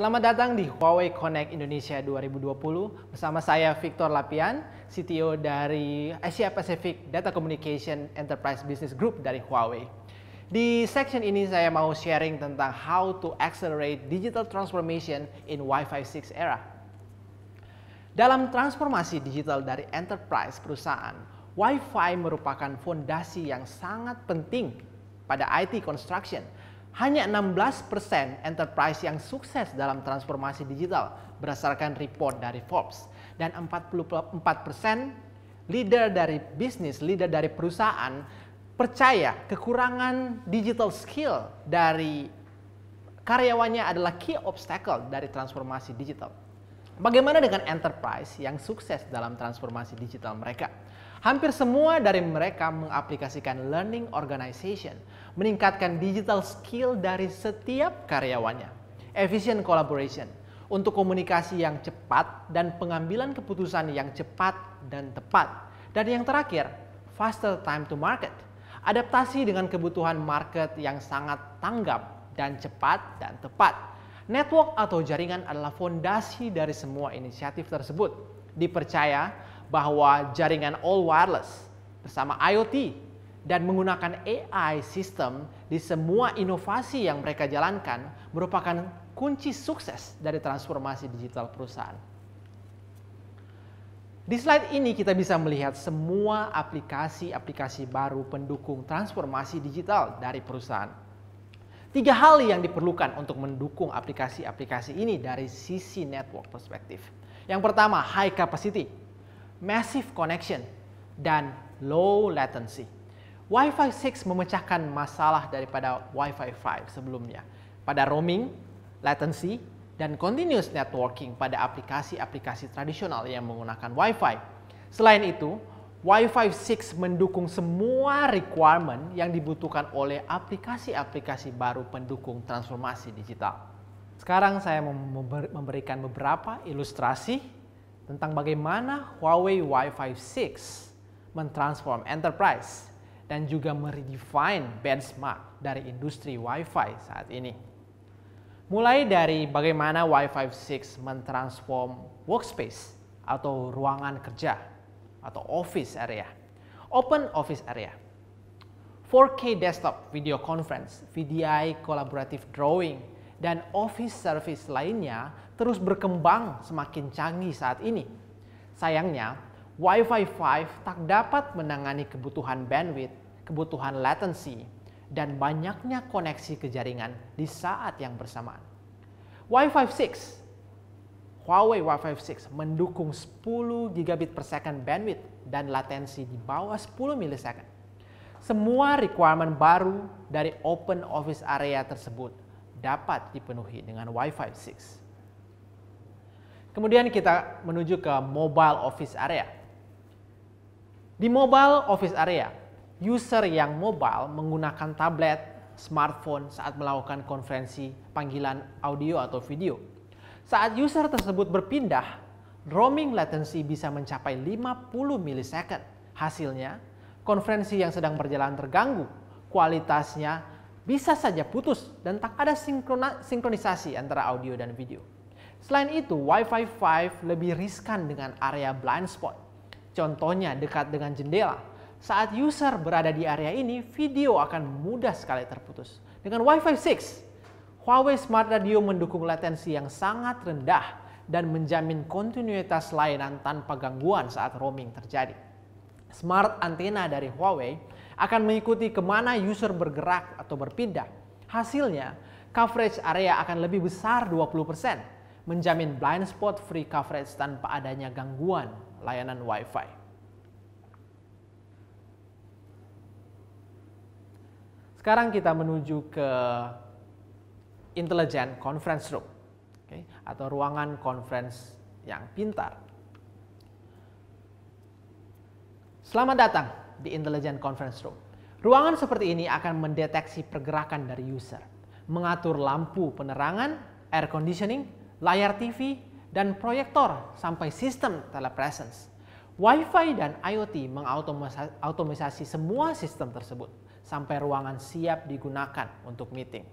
Selamat datang di Huawei Connect Indonesia 2020 bersama saya Victor Lapian, CTO dari Asia Pacific Data Communication Enterprise Business Group dari Huawei. Di section ini saya mau sharing tentang how to accelerate digital transformation in Wi-Fi 6 era. Dalam transformasi digital dari enterprise perusahaan, Wi-Fi merupakan fondasi yang sangat penting pada IT construction – hanya 16% enterprise yang sukses dalam transformasi digital berdasarkan report dari Forbes dan 44% leader dari bisnis, leader dari perusahaan percaya kekurangan digital skill dari karyawannya adalah key obstacle dari transformasi digital. Bagaimana dengan enterprise yang sukses dalam transformasi digital mereka? Hampir semua dari mereka mengaplikasikan learning organization meningkatkan digital skill dari setiap karyawannya. Efficient collaboration untuk komunikasi yang cepat dan pengambilan keputusan yang cepat dan tepat. Dan yang terakhir, faster time to market. Adaptasi dengan kebutuhan market yang sangat tanggap dan cepat dan tepat. Network atau jaringan adalah fondasi dari semua inisiatif tersebut. Dipercaya bahwa jaringan all wireless bersama IoT dan menggunakan AI system di semua inovasi yang mereka jalankan merupakan kunci sukses dari transformasi digital perusahaan. Di slide ini kita bisa melihat semua aplikasi-aplikasi baru pendukung transformasi digital dari perusahaan. Tiga hal yang diperlukan untuk mendukung aplikasi-aplikasi ini dari sisi network perspektif. Yang pertama, high capacity, massive connection, dan low latency. Wi-Fi 6 memecahkan masalah daripada Wi-Fi 5 sebelumnya pada roaming, latency, dan continuous networking pada aplikasi-aplikasi tradisional yang menggunakan Wi-Fi. Selain itu, Wi-Fi 6 mendukung semua requirement yang dibutuhkan oleh aplikasi-aplikasi baru pendukung transformasi digital. Sekarang saya memberikan beberapa ilustrasi tentang bagaimana Huawei Wi-Fi 6 mentransform enterprise dan juga meredefine benchmark dari industri Wi-Fi saat ini. Mulai dari bagaimana Wi-Fi 6 mentransform workspace atau ruangan kerja atau office area, open office area, 4K desktop video conference, VDI collaborative drawing, dan office service lainnya terus berkembang semakin canggih saat ini. Sayangnya, Wi-Fi 5 tak dapat menangani kebutuhan bandwidth, kebutuhan latency, dan banyaknya koneksi ke jaringan di saat yang bersamaan. Wi-Fi 6 Huawei Wi-Fi 6 mendukung 10 gigabit per second bandwidth dan latensi di bawah 10 milisecond. Semua requirement baru dari open office area tersebut dapat dipenuhi dengan Wi-Fi 6. Kemudian kita menuju ke mobile office area. Di mobile office area, user yang mobile menggunakan tablet, smartphone saat melakukan konferensi panggilan audio atau video. Saat user tersebut berpindah, roaming latency bisa mencapai 50 milisecond. Hasilnya, konferensi yang sedang berjalan terganggu, kualitasnya bisa saja putus dan tak ada sinkronisasi antara audio dan video. Selain itu, Wi-Fi 5 lebih riskan dengan area blind spot Contohnya dekat dengan jendela. Saat user berada di area ini, video akan mudah sekali terputus. Dengan Wi-Fi 6, Huawei Smart Radio mendukung latensi yang sangat rendah dan menjamin kontinuitas layanan tanpa gangguan saat roaming terjadi. Smart antena dari Huawei akan mengikuti kemana user bergerak atau berpindah. Hasilnya, coverage area akan lebih besar menjamin blind spot free coverage tanpa adanya gangguan layanan Wi-Fi. Sekarang kita menuju ke intelligent conference room okay, atau ruangan conference yang pintar. Selamat datang di intelligent conference room. Ruangan seperti ini akan mendeteksi pergerakan dari user, mengatur lampu penerangan, air conditioning, layar TV, dan proyektor sampai sistem telepresence. Wi-Fi dan IoT mengautomisasi semua sistem tersebut sampai ruangan siap digunakan untuk meeting.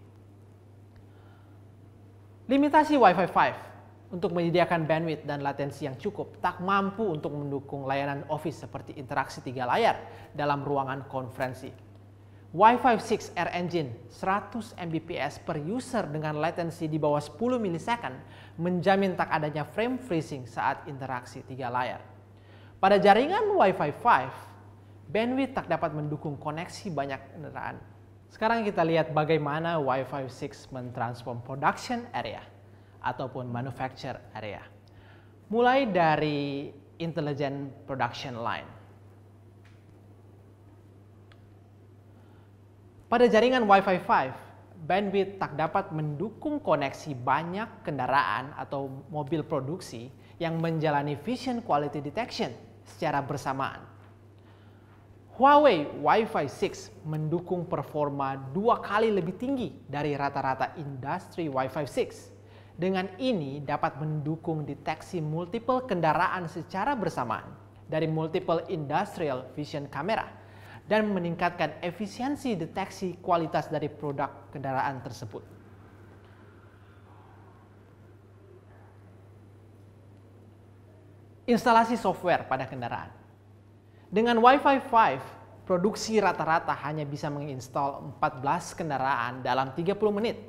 Limitasi Wi-Fi 5 untuk menyediakan bandwidth dan latensi yang cukup tak mampu untuk mendukung layanan office seperti interaksi tiga layar dalam ruangan konferensi Wi-Fi 6R engine 100 Mbps per user dengan latency di bawah 10 ms menjamin tak adanya frame freezing saat interaksi tiga layar. Pada jaringan Wi-Fi 5, bandwidth tak dapat mendukung koneksi banyak kendaraan. Sekarang kita lihat bagaimana Wi-Fi 6 mentransform production area ataupun manufacture area. Mulai dari intelligent production line. Pada jaringan Wi-Fi 5, bandwidth tak dapat mendukung koneksi banyak kendaraan atau mobil produksi yang menjalani vision quality detection secara bersamaan. Huawei Wi-Fi 6 mendukung performa dua kali lebih tinggi dari rata-rata industri Wi-Fi 6. Dengan ini dapat mendukung deteksi multiple kendaraan secara bersamaan dari multiple industrial vision camera dan meningkatkan efisiensi deteksi kualitas dari produk kendaraan tersebut. Instalasi software pada kendaraan. Dengan Wi-Fi 5, produksi rata-rata hanya bisa menginstal 14 kendaraan dalam 30 menit.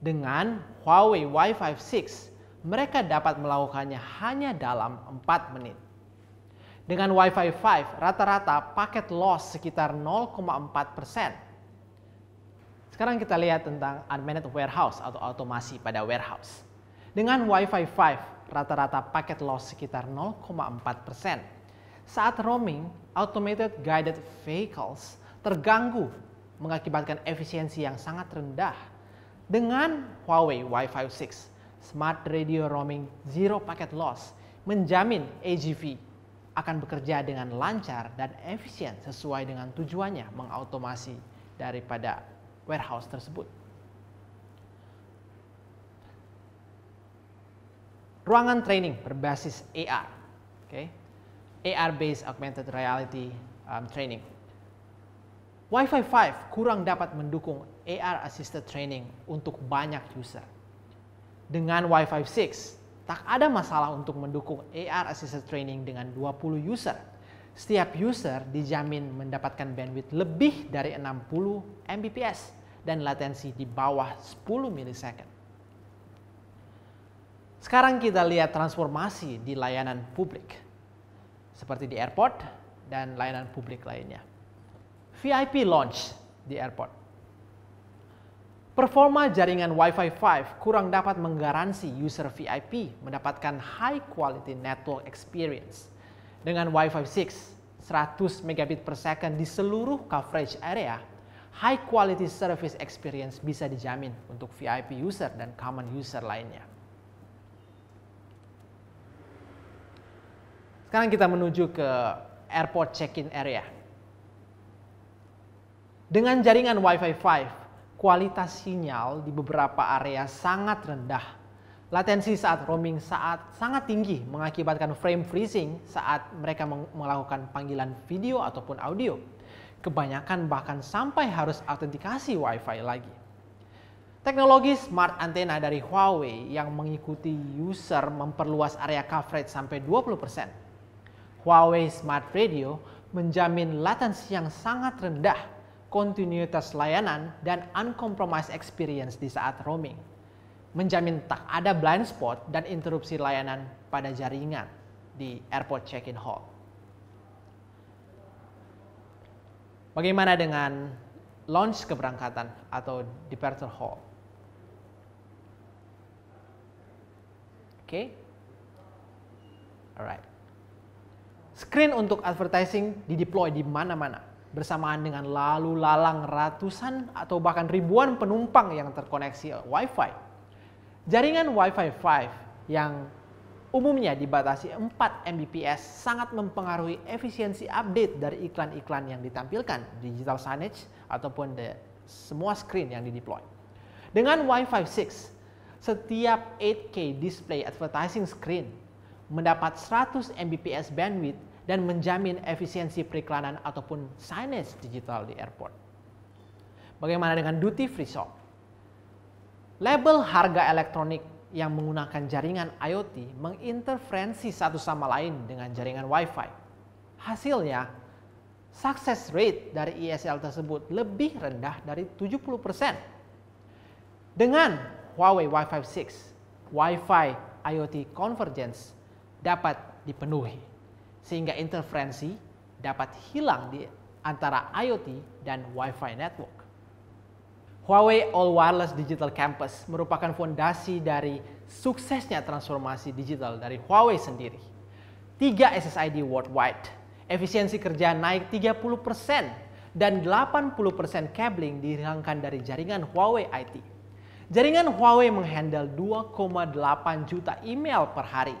Dengan Huawei Wi-Fi 6, mereka dapat melakukannya hanya dalam 4 menit. Dengan Wi-Fi 5, rata-rata paket loss sekitar 0,4%. Sekarang kita lihat tentang unmanaged warehouse atau otomasi pada warehouse. Dengan Wi-Fi 5, rata-rata paket loss sekitar 0,4%. Saat roaming, automated guided vehicles terganggu mengakibatkan efisiensi yang sangat rendah. Dengan Huawei Wi-Fi 6, Smart Radio Roaming Zero Packet Loss menjamin AGV akan bekerja dengan lancar dan efisien sesuai dengan tujuannya mengautomasi daripada warehouse tersebut. Ruangan training berbasis AR, okay? AR-based augmented reality um, training. Wi-Fi 5 kurang dapat mendukung AR-assisted training untuk banyak user. Dengan Wi-Fi 6, Tak ada masalah untuk mendukung AR Assisted Training dengan 20 user. Setiap user dijamin mendapatkan bandwidth lebih dari 60 Mbps dan latensi di bawah 10 ms. Sekarang kita lihat transformasi di layanan publik. Seperti di airport dan layanan publik lainnya. VIP launch di airport. Performa jaringan Wi-Fi 5 kurang dapat menggaransi user VIP mendapatkan high quality network experience. Dengan Wi-Fi 6, 100 megabit per second di seluruh coverage area, high quality service experience bisa dijamin untuk VIP user dan common user lainnya. Sekarang kita menuju ke airport check-in area. Dengan jaringan Wi-Fi 5, kualitas sinyal di beberapa area sangat rendah. Latensi saat roaming saat sangat tinggi mengakibatkan frame freezing saat mereka melakukan panggilan video ataupun audio. Kebanyakan bahkan sampai harus autentikasi WiFi lagi. Teknologi smart antena dari Huawei yang mengikuti user memperluas area coverage sampai 20%. Huawei Smart Radio menjamin latensi yang sangat rendah kontinuitas layanan, dan uncompromised experience di saat roaming. Menjamin tak ada blind spot dan interupsi layanan pada jaringan di airport check-in hall. Bagaimana dengan launch keberangkatan atau departure hall? Oke. Okay. Alright. Screen untuk advertising dideploy di mana-mana bersamaan dengan lalu lalang ratusan atau bahkan ribuan penumpang yang terkoneksi Wi-Fi. Jaringan Wi-Fi 5 yang umumnya dibatasi 4 Mbps sangat mempengaruhi efisiensi update dari iklan-iklan yang ditampilkan, digital signage ataupun the, semua screen yang dideploy. Dengan Wi-Fi 6, setiap 8K display advertising screen mendapat 100 Mbps bandwidth dan menjamin efisiensi periklanan ataupun signage digital di airport. Bagaimana dengan duty free shop? Label harga elektronik yang menggunakan jaringan IoT menginterferensi satu sama lain dengan jaringan Wi-Fi. Hasilnya, success rate dari ESL tersebut lebih rendah dari 70%. Dengan Huawei Wi-Fi 6, Wi-Fi IoT convergence dapat dipenuhi sehingga interferensi dapat hilang di antara IoT dan Wi-Fi network. Huawei All Wireless Digital Campus merupakan fondasi dari suksesnya transformasi digital dari Huawei sendiri. Tiga SSID worldwide, efisiensi kerja naik 30% dan 80% cabling dihilangkan dari jaringan Huawei IT. Jaringan Huawei menghandle 2,8 juta email per hari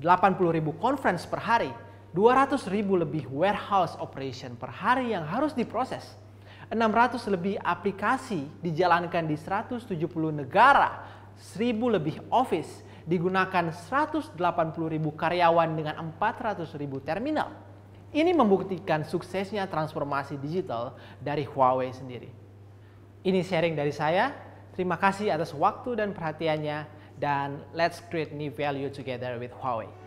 80 ribu conference per hari, 200 ribu lebih warehouse operation per hari yang harus diproses, 600 lebih aplikasi dijalankan di 170 negara, 1000 lebih office, digunakan 180 ribu karyawan dengan 400 ribu terminal. Ini membuktikan suksesnya transformasi digital dari Huawei sendiri. Ini sharing dari saya. Terima kasih atas waktu dan perhatiannya dan let's create new value together with Huawei.